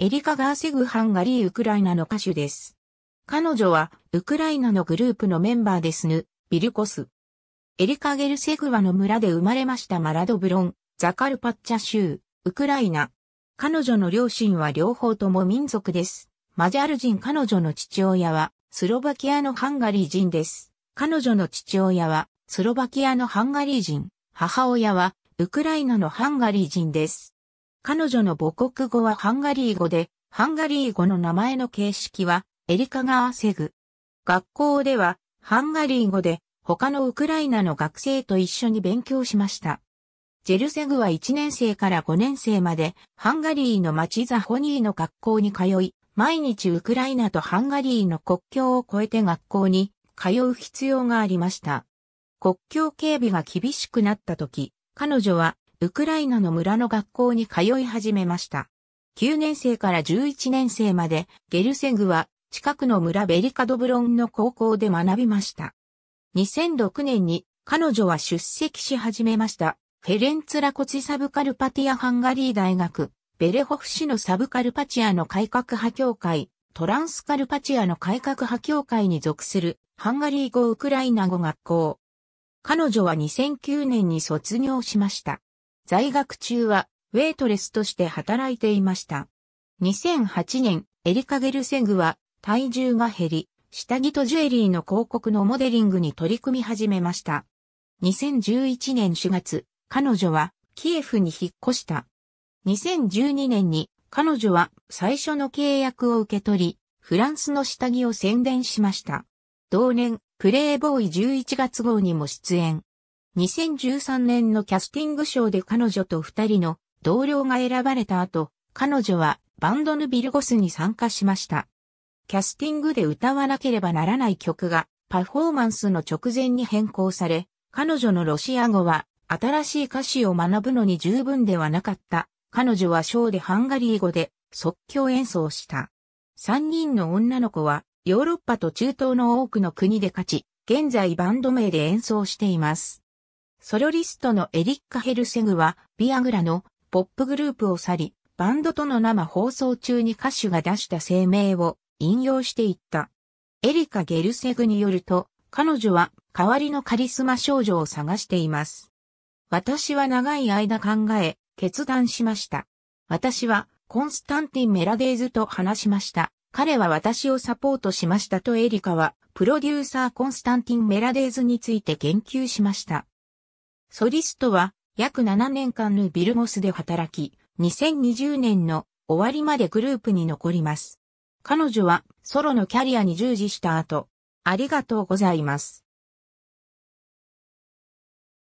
エリカ・ガーセグ・ハンガリー・ウクライナの歌手です。彼女は、ウクライナのグループのメンバーですぬ、ビルコス。エリカ・ゲルセグワの村で生まれましたマラドブロン、ザカルパッチャ州、ウクライナ。彼女の両親は両方とも民族です。マジャル人彼女の父親は、スロバキアのハンガリー人です。彼女の父親は、スロバキアのハンガリー人、母親は、ウクライナのハンガリー人です。彼女の母国語はハンガリー語で、ハンガリー語の名前の形式はエリカ・ガーセグ。学校ではハンガリー語で他のウクライナの学生と一緒に勉強しました。ジェルセグは1年生から5年生までハンガリーの町ザホニーの学校に通い、毎日ウクライナとハンガリーの国境を越えて学校に通う必要がありました。国境警備が厳しくなった時、彼女はウクライナの村の学校に通い始めました。9年生から11年生までゲルセグは近くの村ベリカドブロンの高校で学びました。2006年に彼女は出席し始めました。フェレンツラコチサブカルパティアハンガリー大学、ベレホフ市のサブカルパチアの改革派協会、トランスカルパチアの改革派協会に属するハンガリー語ウクライナ語学校。彼女は2009年に卒業しました。在学中は、ウェイトレスとして働いていました。2008年、エリカ・ゲルセグは、体重が減り、下着とジュエリーの広告のモデリングに取り組み始めました。2011年4月、彼女は、キエフに引っ越した。2012年に、彼女は最初の契約を受け取り、フランスの下着を宣伝しました。同年、プレイボーイ11月号にも出演。2013年のキャスティング賞で彼女と二人の同僚が選ばれた後、彼女はバンドヌビルゴスに参加しました。キャスティングで歌わなければならない曲がパフォーマンスの直前に変更され、彼女のロシア語は新しい歌詞を学ぶのに十分ではなかった。彼女はショーでハンガリー語で即興演奏した。三人の女の子はヨーロッパと中東の多くの国で勝ち、現在バンド名で演奏しています。ソロリストのエリッカ・ヘルセグは、ビアグラのポップグループを去り、バンドとの生放送中に歌手が出した声明を引用していった。エリカ・ゲルセグによると、彼女は代わりのカリスマ少女を探しています。私は長い間考え、決断しました。私はコンスタンティン・メラデーズと話しました。彼は私をサポートしましたとエリカは、プロデューサーコンスタンティン・メラデーズについて言及しました。ソリストは約7年間のビルゴスで働き、2020年の終わりまでグループに残ります。彼女はソロのキャリアに従事した後、ありがとうございます。